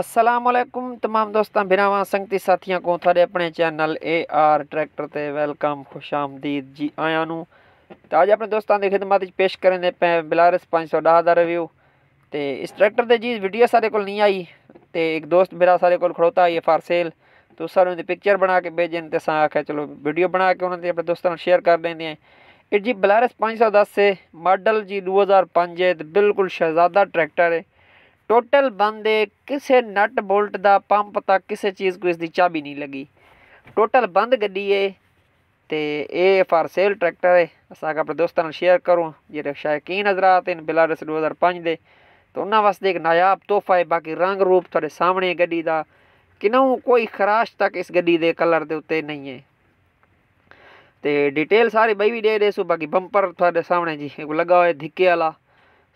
असलकुम तमाम दोस्तों बिरावा संगती साथियों को थोड़े अपने चैनल ए आर ट्रैक्टर ते वेलकम खुश आमदीद जी आया नू तो अज अपने दोस्तों की खिदमत पेश करें पे बिलारस पाँच सौ डाह का रिव्यू तो इस ट्रैक्टर के जी वीडियो सारे को नहीं आई तो एक दोस्त मेरा सारे को खड़ोता है फार सेल तो सारे पिक्चर बना के भेजन तो असा आख्या चलो वीडियो बना के उन्होंने अपने दोस्तों शेयर कर देंगे ये जी बिलारस पाँच सौ दस है मॉडल जी दो हज़ार पाँच है बिल्कुल शहजादा ट्रैक्टर है ਟੋਟਲ ਬੰਦ ਦੇ ਕਿਸੇ ਨਟ ਬੋਲਟ ਦਾ ਪੰਪ ਤੱਕ ਕਿਸੇ ਚੀਜ਼ ਕੋਈ ਇਸ ਦੀ ਚਾਬੀ ਨਹੀਂ ਲੱਗੀ ਟੋਟਲ ਬੰਦ तो ये ਤੇ सेल ट्रैक्टर है ਟਰੈਕਟਰ अपने दोस्तों शेयर ਦੋਸਤਾਂ ਨਾਲ ਸ਼ੇਅਰ ਕਰੂੰ आते हैं बिलारस दो हज़ार पाँच ਦੇ तो उन्होंने वास्ते एक नायाब तोहफा है बाकी रंग रूप थोड़े सामने ग्डी का किनों कोई खराश तक इस गड्डी के कलर के उत्ते नहीं है तो डिटेल सारी बई भी दे देसू बाकी बंपर थोड़े सामने जी लगा हुआ है धिके वाला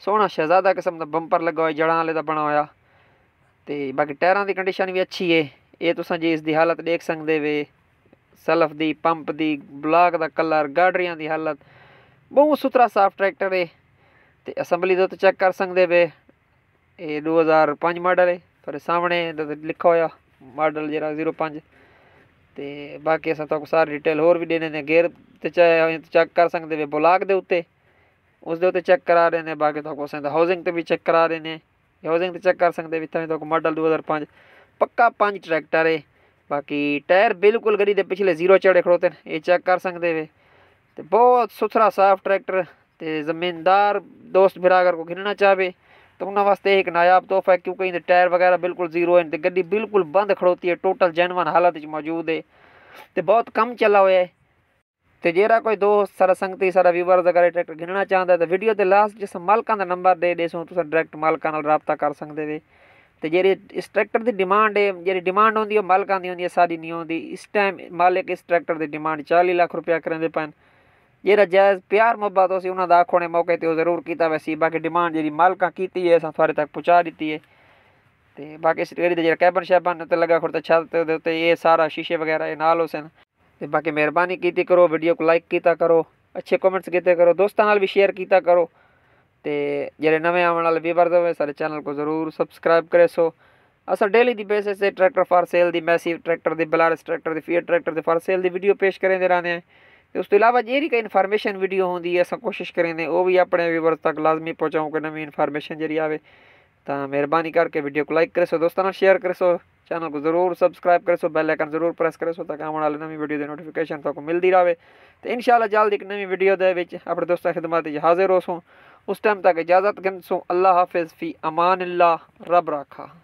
ਸੋਹਣਾ ਸ਼ਹਿਜ਼ਾਦਾ ਕਿਸਮ ਦਾ ਬੰਪਰ ਲੱਗਾ ਹੋਇਆ ਜੜਾਂ ਵਾਲੇ ਦਾ ਬਣਾ ਹੋਇਆ ਤੇ ਬਾਕੀ ਟਾਇਰਾਂ ਦੀ ਕੰਡੀਸ਼ਨ ਵੀ ਅੱਛੀ ਏ ਇਹ ਤੁਸੀਂ ਜੀ ਇਸ ਦੀ ਹਾਲਤ ਦੇਖ ਸਕਦੇ ਵੇ ਸਲਫ ਦੀ ਪੰਪ ਦੀ ਬਲਾਕ ਦਾ ਕਲਰ ਗਾਡਰੀਆਂ ਦੀ ਹਾਲਤ ਬਹੁਤ ਸੁਥਰਾ ਸਾਫ ਟਰੈਕਟਰ ਏ ਤੇ ਅਸੈਂਬਲੀ ਦਾ ਉੱਤੇ ਚੈੱਕ ਕਰ ਸਕਦੇ ਵੇ ਇਹ 2005 ਮਾਡਲ ਏ ਪਰ ਸਾਹਮਣੇ ਲਿਖਿਆ ਹੋਇਆ ਮਾਡਲ ਜਿਹੜਾ 05 ਤੇ ਬਾਕੀ ਅਸਾਂ ਤੁਹਾਨੂੰ ਸਾਰੀ ਡਿਟੇਲ ਹੋਰ ਵੀ ਦੇਣੇ ਨੇ ਗੇਅਰ ਤੇ ਚੈੱਕ ਕਰ ਸਕਦੇ ਵੇ ਬਲਾਕ ਦੇ ਉੱਤੇ ਉਸ ਦੇ ਉੱਤੇ ਚੈੱਕ ਕਰਾ ਰਹੇ ਨੇ ਬਾਕੀ ਤੋਂ ਕੋਸੇ ਦਾ ਹਾਊਸਿੰਗ ਤੇ ਵੀ ਚੈੱਕ ਕਰਾ ਰਹੇ ਨੇ ਹਾਊਸਿੰਗ ਤੇ ਚੈੱਕ ਕਰ ਸਕਦੇ ਵੀ ਤਾਂ ਤੁਹਾਨੂੰ ਮਾਡਲ 2005 ਪੱਕਾ ਪੰਜ ਟਰੈਕਟਰ ਹੈ ਬਾਕੀ ਟਾਇਰ ਬਿਲਕੁਲ ਗੱਡੀ ਦੇ ਪਿਛਲੇ ਜ਼ੀਰੋ ਚੜੇ ਖੜੋਤੇ ਨੇ ਇਹ ਚੈੱਕ ਕਰ ਸਕਦੇ ਵੇ ਤੇ ਬਹੁਤ ਸੁਥਰਾ ਸਾਫ ਟਰੈਕਟਰ ਤੇ ਜ਼ਮੀਨਦਾਰ ਦੋਸਤ ਅਗਰ ਕੋ ਖਿਲਣਾ ਚਾਹਵੇ ਤਾਂ ਉਹਨਾਂ ਵਾਸਤੇ ਇੱਕ ਨਾਇਆਬ ਤੋਹਫਾ ਕਿਉਂਕਿ ਇਹਦੇ ਟਾਇਰ ਵਗੈਰਾ ਬਿਲਕੁਲ ਜ਼ੀਰੋ ਹਨ ਤੇ ਗੱਡੀ ਬਿਲਕੁਲ ਬੰਦ ਖੜੋਤੀ ਹੈ ਟੋਟਲ टोटल ਹਾਲਤ ਵਿੱਚ ਮੌਜੂਦ ਹੈ ਤੇ ਬਹੁਤ ਕਮ ਚੱਲਾ ਹੋਇਆ ਹੈ ਤੇ ਜਿਹੜਾ ਕੋਈ ਦੋਸਤ ਸਾਡਾ ਸੰਗਤੀ ਸਾਡਾ ਵੀਵਰਸ ਅਗਰ ਟਰੈਕਟਰ ਗਿਣਨਾ ਚਾਹੁੰਦਾ ਤਾਂ ਵੀਡੀਓ ਦੇ ਲਾਸਟ ਜਿਸ ਮਾਲਕਾਂ ਦਾ ਨੰਬਰ ਦੇ ਦੇਸੋ ਤੁਸੀਂ ਡਾਇਰੈਕਟ ਮਾਲਕਾਂ ਨਾਲ ਰਾਬਤਾ ਕਰ ਸਕਦੇ ਵੇ ਤੇ ਜਿਹੜੀ ਇਸ ਟਰੈਕਟਰ ਦੀ ਡਿਮਾਂਡ ਹੈ ਜਿਹੜੀ ਡਿਮਾਂਡ ਹੁੰਦੀ ਹੈ ਮਾਲਕਾਂ ਦੀ ਹੁੰਦੀ ਹੈ ਸਾਡੀ ਨਹੀਂ ਹੁੰਦੀ ਇਸ ਟਾਈਮ ਮਾਲਕ ਇਸ ਟਰੈਕਟਰ ਦੀ ਡਿਮਾਂਡ 40 ਲੱਖ ਰੁਪਇਆ ਕਰਦੇ ਪੈਣ ਜਿਹੜਾ ਜਾਇਜ਼ ਪਿਆਰ ਮੁਹੱਬਤ ਉਸੇ ਉਹਨਾਂ ਦਾ ਆਖੋਣੇ ਮੌਕੇ ਤੇ ਉਹ ਜ਼ਰੂਰ ਕੀਤਾ ਵੈਸੀ ਬਾਕੀ ਡਿਮਾਂਡ ਜਿਹੜੀ ਮਾਲਕਾਂ ਕੀਤੀ ਹੈ ਅਸਾਂ ਤੁਹਾਡੇ ਤੱਕ ਪਹੁੰਚਾ ਦਿੱਤੀ ਹੈ ਤੇ ਬਾਕੀ ਸਟੇਰੀ ਦਾ ਜਿਹੜਾ ਕੈਬਨ ਸ਼ੈਬਨ ਤੇ ਲੱਗਾ ਖੁਰਤਾ ਛੱਤ ਦੇ ਉੱਤੇ ਇਹ ਸਾਰਾ ਸ਼ੀਸ਼ੇ ਵਗੈਰਾ ਇਹ ਨਾਲ ਹੋਸਨ ਤੇ ਬਾਕੀ ਮਿਹਰਬਾਨੀ ਕੀਤੀ ਕਰੋ ਵੀਡੀਓ ਨੂੰ ਲਾਈਕ ਕੀਤਾ ਕਰੋ ਅੱਛੇ ਕਮੈਂਟਸ ਕੀਤੇ ਕਰੋ ਦੋਸਤਾਂ ਨਾਲ ਵੀ ਸ਼ੇਅਰ ਕੀਤਾ ਕਰੋ ਤੇ ਜਿਹੜੇ ਨਵੇਂ ਆਉਣ ਵਾਲੇ ਵੀਵਰਸ ਹੋਵੇ ਸਾਡੇ ਚੈਨਲ ਕੋ ਜ਼ਰੂਰ ਸਬਸਕ੍ਰਾਈਬ ਕਰੇ ਸੋ ਅਸਾਂ ਡੇਲੀ ਦੀ ਬੇਸਿਸ ਤੇ ਟਰੈਕਟਰ ਫਾਰ ਸੇਲ ਦੀ ਮੈਸਿਵ ਟਰੈਕਟਰ ਦੀ ਬਲਾਰਸ ਟਰੈਕਟਰ ਦੀ ਫੀਅਰ ਟਰੈਕਟਰ ਦੀ ਫਾਰ ਸੇਲ ਦੀ ਵੀਡੀਓ ਪੇਸ਼ ਕਰੇ ਦੇ ਰਾਨੇ ਤੇ ਉਸ ਤੋਂ ਇਲਾਵਾ ਜਿਹੜੀ ਕੋਈ ਇਨਫੋਰਮੇਸ਼ਨ ਵੀਡੀਓ ਹੁੰਦੀ ਹੈ ਅਸਾਂ ਕੋਸ਼ਿਸ਼ ਕਰੇ ਉਹ ਵੀ ਆਪਣੇ ਵੀਵਰਸ ਤੱਕ ਲਾਜ਼ਮੀ ਪਹੁੰਚਾਉਂ ਕਿ ਨਵੀਂ ਇਨਫੋਰਮੇਸ਼ਨ ਜਿਹੜੀ ਆਵੇ ਤਾਂ ਮਿਹਰਬਾਨੀ ਕਰਕੇ ਵੀਡੀਓ ਨੂੰ ਲਾਈਕ ਕਰੇ ਸੋ ਦੋਸਤਾਂ ਨਾਲ ਸ਼ੇਅਰ ਕਰੇ ਸੋ चैनल को जरूर सब्सक्राइब करें सो बेल आइकन जरूर प्रेस करें सो ताकि आने वाले नवी वीडियो की नोटिफिकेशन तक मिलती रहे तो इन शाला जल्द एक नवी वीडियो के अपने दोस्तों खिदमत हाजिर हो सो उस टाइम तक इजाज़त गिन सो अल्लाह हाफिज़ फ़ी अमान रब रखा